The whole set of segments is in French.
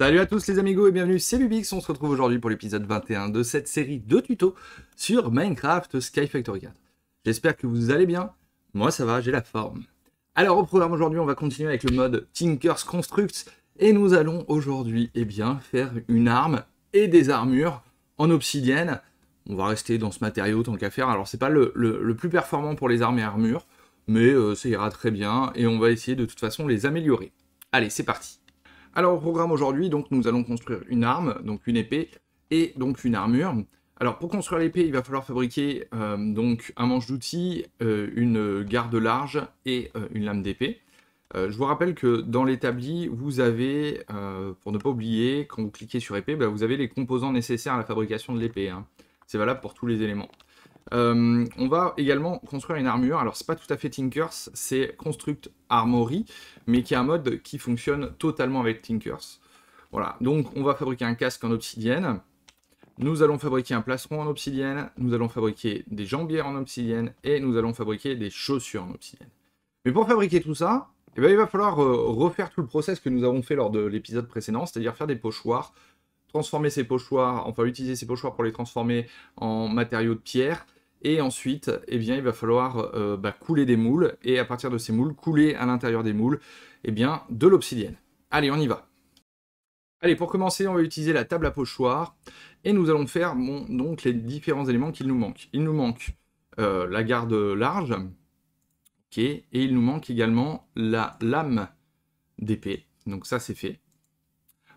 Salut à tous les amigos et bienvenue, c'est Bubix, on se retrouve aujourd'hui pour l'épisode 21 de cette série de tutos sur Minecraft Sky Factory 4. J'espère que vous allez bien, moi ça va, j'ai la forme. Alors au programme aujourd'hui, on va continuer avec le mode Tinkers Constructs et nous allons aujourd'hui eh bien, faire une arme et des armures en obsidienne. On va rester dans ce matériau tant qu'à faire, alors c'est pas le, plus performant pour les armes et armures, mais euh, ça ira très bien et on va essayer de toute façon les améliorer. Allez, c'est parti alors au programme aujourd'hui, donc nous allons construire une arme, donc une épée, et donc une armure. Alors pour construire l'épée, il va falloir fabriquer euh, donc un manche d'outils, euh, une garde large et euh, une lame d'épée. je vous rappelle que dans l'établi, vous avez, pour ne pas oublier, quand vous cliquez sur épée, bah, vous avez les composants nécessaires à la fabrication de l'épée. Hein. C'est valable pour tous les éléments. Euh, on va également construire une armure. Alors, c'est pas tout à fait Tinkers, c'est Construct Armory, mais qui est un mode qui fonctionne totalement avec Tinkers. Voilà, donc on va fabriquer un casque en obsidienne. Nous allons fabriquer un plastron en obsidienne, nous allons fabriquer des jambières en obsidienne et nous allons fabriquer des chaussures en obsidienne. Mais pour fabriquer tout ça, eh ben, il va falloir euh, refaire tout le process que nous avons fait lors de l'épisode précédent, c'est-à-dire faire des pochoirs, transformer ces pochoirs, enfin utiliser ces pochoirs pour les transformer en matériaux de pierre, et ensuite, eh bien, il va falloir euh, bah, couler des moules, et à partir de ces moules, couler à l'intérieur des moules eh bien, de l'obsidienne. Allez, on y va Allez, pour commencer, on va utiliser la table à pochoir, et nous allons faire donc les différents éléments qu'il nous manque. Il nous manque euh, la garde large, et il nous manque également la lame d'épée, donc ça c'est fait.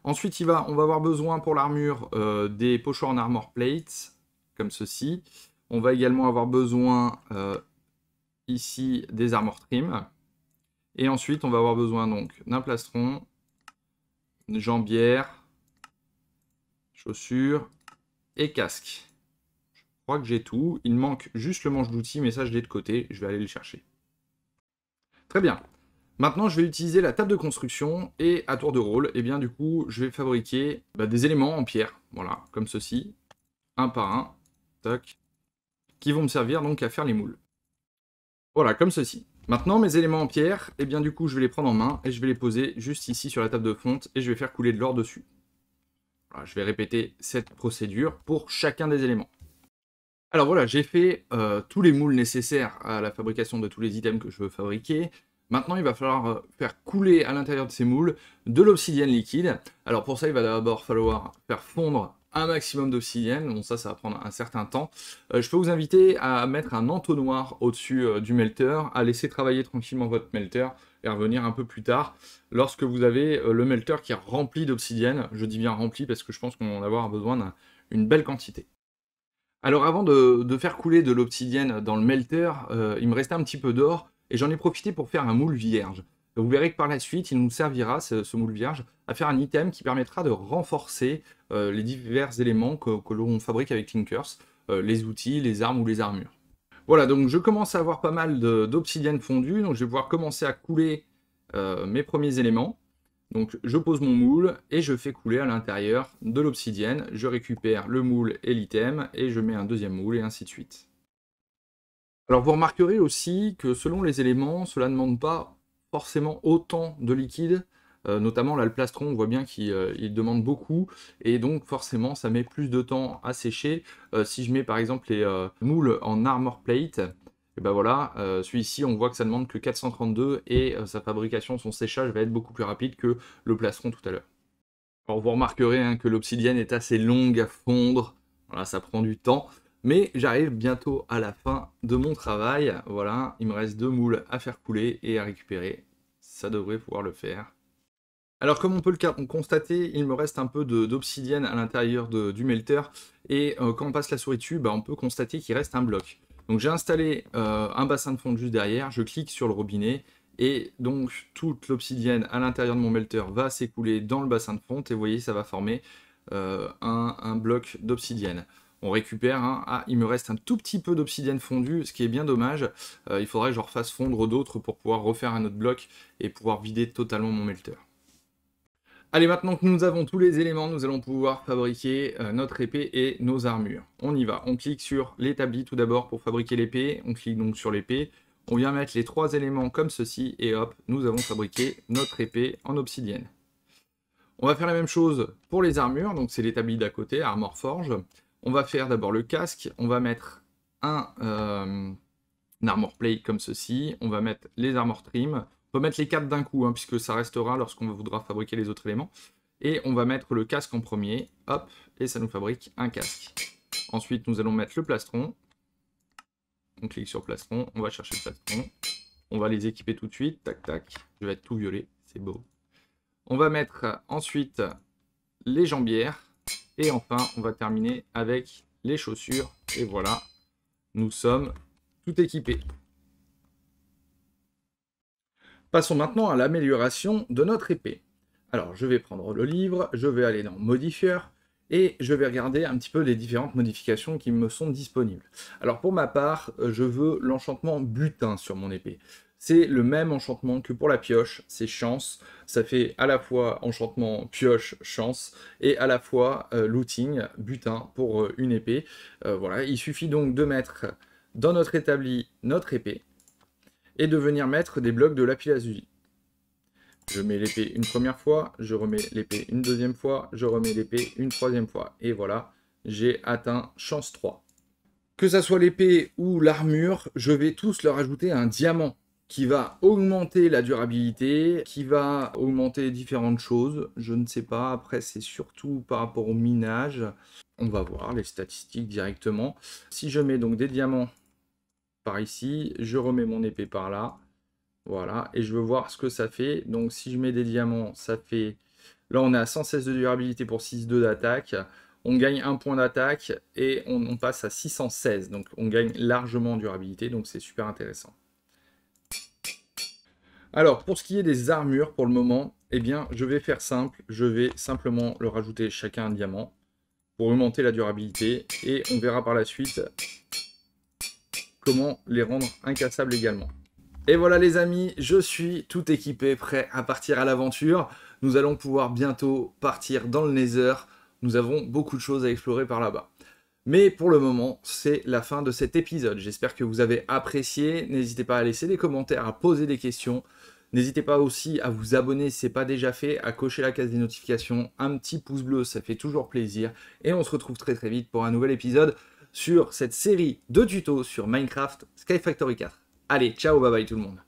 Ensuite, il va, on va avoir besoin pour l'armure euh, des pochoirs en armor plates, comme ceci. On va également avoir besoin euh, ici des armor trim. Et ensuite, on va avoir besoin donc d'un plastron, une jambière, chaussures et casque. Je crois que j'ai tout. Il manque juste le manche d'outils, mais ça, je l'ai de côté. Je vais aller le chercher. Très bien. Maintenant, je vais utiliser la table de construction et à tour de rôle, et eh bien du coup, je vais fabriquer bah, des éléments en pierre. Voilà, comme ceci, un par un. Tac, qui vont me servir donc à faire les moules. Voilà, comme ceci. Maintenant, mes éléments en pierre, et eh bien du coup, je vais les prendre en main et je vais les poser juste ici sur la table de fonte et je vais faire couler de l'or dessus. je vais répéter cette procédure pour chacun des éléments. Alors voilà, j'ai fait euh, tous les moules nécessaires à la fabrication de tous les items que je veux fabriquer. Maintenant, il va falloir euh, faire couler à l'intérieur de ces moules de l'obsidienne liquide. Alors pour ça, il va d'abord falloir faire fondre maximum d'obsidienne. Bon, ça, ça va prendre un certain temps. Euh, je peux vous inviter à mettre un entonnoir au-dessus euh, du melter, à laisser travailler tranquillement votre melter et revenir un peu plus tard lorsque vous avez euh, le melter qui est rempli d'obsidienne. Je dis bien rempli parce que je pense qu'on va en avoir besoin d'une belle quantité. Alors avant de, de faire couler de l'obsidienne dans le melter, il me restait un petit peu d'or et j'en ai profité pour faire un moule vierge. Vous verrez que par la suite, il nous servira, ce, moule vierge, à faire un item qui permettra de renforcer euh, les divers éléments que, l'on fabrique avec Linkers, euh, les outils, les armes ou les armures. Voilà, donc je commence à avoir pas mal d'obsidienne fondue, donc je vais pouvoir commencer à couler euh, mes premiers éléments. Donc je pose mon moule et je fais couler à l'intérieur de l'obsidienne. Je récupère le moule et l'item et je mets un deuxième moule et ainsi de suite. Alors vous remarquerez aussi que selon les éléments, cela ne demande pas forcément autant de liquide. Euh, notamment là, le plastron, on voit bien qu'il euh, demande beaucoup et donc forcément ça met plus de temps à sécher. Euh, si je mets par exemple les moules en armor plate, et eh ben voilà, celui-ci on voit que ça demande que 432 et sa fabrication, son séchage va être beaucoup plus rapide que le plastron tout à l'heure. Alors vous remarquerez hein, que l'obsidienne est assez longue à fondre, voilà, ça prend du temps. Mais j'arrive bientôt à la fin de mon travail. Voilà, il me reste deux moules à faire couler et à récupérer. Ça devrait pouvoir le faire. Alors comme on peut le constater, il me reste un peu d'obsidienne à l'intérieur du melter. Et euh, quand on passe la souris dessus, bah, on peut constater qu'il reste un bloc. Donc j'ai installé euh, un bassin de fonte juste derrière, je clique sur le robinet et donc toute l'obsidienne à l'intérieur de mon melter va s'écouler dans le bassin de fonte et vous voyez ça va former euh, un bloc d'obsidienne on récupère. Hein. Ah, il me reste un tout petit peu d'obsidienne fondue, ce qui est bien dommage. Euh, il faudrait que je refasse fondre d'autres pour pouvoir refaire un autre bloc et pouvoir vider totalement mon melter. Allez, maintenant que nous avons tous les éléments, nous allons pouvoir fabriquer euh, notre épée et nos armures. On y va, on clique sur l'établi tout d'abord pour fabriquer l'épée, on clique donc sur l'épée, on vient mettre les trois éléments comme ceci et hop, nous avons fabriqué notre épée en obsidienne. On va faire la même chose pour les armures, donc c'est l'établi d'à côté, Armor Forge. On va faire d'abord le casque, on va mettre un, euh, armor play comme ceci, on va mettre les armor trim, on peut mettre les quatre d'un coup, hein, puisque ça restera lorsqu'on voudra fabriquer les autres éléments, et on va mettre le casque en premier, hop, et ça nous fabrique un casque. Ensuite, nous allons mettre le plastron, on clique sur plastron, on va chercher le plastron, on va les équiper tout de suite, tac tac, je vais être tout violet, c'est beau. On va mettre ensuite les jambières, et enfin, on va terminer avec les chaussures. Et voilà, nous sommes tout équipés. Passons maintenant à l'amélioration de notre épée. Alors, je vais prendre le livre, je vais aller dans Modifier, et je vais regarder un petit peu les différentes modifications qui me sont disponibles. Alors, pour ma part, euh, je veux l'enchantement butin sur mon épée. C'est le même enchantement que pour la pioche, c'est chance. Ça fait à la fois enchantement, pioche, chance, et à la fois euh, looting, butin pour euh, une épée. Euh, voilà, il suffit donc de mettre dans notre établi notre épée, et de venir mettre des blocs de lapis-lazuli. Je mets l'épée une première fois, je remets l'épée une deuxième fois, je remets l'épée une troisième fois. Et voilà, j'ai atteint chance 3. Que ça soit l'épée ou l'armure, je vais tous leur ajouter un diamant qui va augmenter la durabilité, qui va augmenter différentes choses. Je ne sais pas, après c'est surtout par rapport au minage. On va voir les statistiques directement. Si je mets donc des diamants par ici, je remets mon épée par là. Voilà, et je veux voir ce que ça fait. Donc si je mets des diamants, ça fait... Là on est à 116 de durabilité pour 6-2 d'attaque. On gagne un point d'attaque et on, on passe à 616. Donc on gagne largement en durabilité, donc c'est super intéressant. Alors, pour ce qui est des armures pour le moment, eh bien, je vais faire simple. Je vais simplement leur ajouter chacun un diamant pour augmenter la durabilité. Et on verra par la suite comment les rendre incassables également. Et voilà les amis, je suis tout équipé, prêt à partir à l'aventure. Nous allons pouvoir bientôt partir dans le Nether. Nous avons beaucoup de choses à explorer par là-bas. Mais pour le moment, c'est la fin de cet épisode. J'espère que vous avez apprécié. N'hésitez pas à laisser des commentaires, à poser des questions. N'hésitez pas aussi à vous abonner si ce n'est pas déjà fait, à cocher la case des notifications, un petit pouce bleu, ça fait toujours plaisir. Et on se retrouve très très vite pour un nouvel épisode sur cette série de tutos sur Minecraft Sky Factory 4. Allez, ciao, bye bye tout le monde.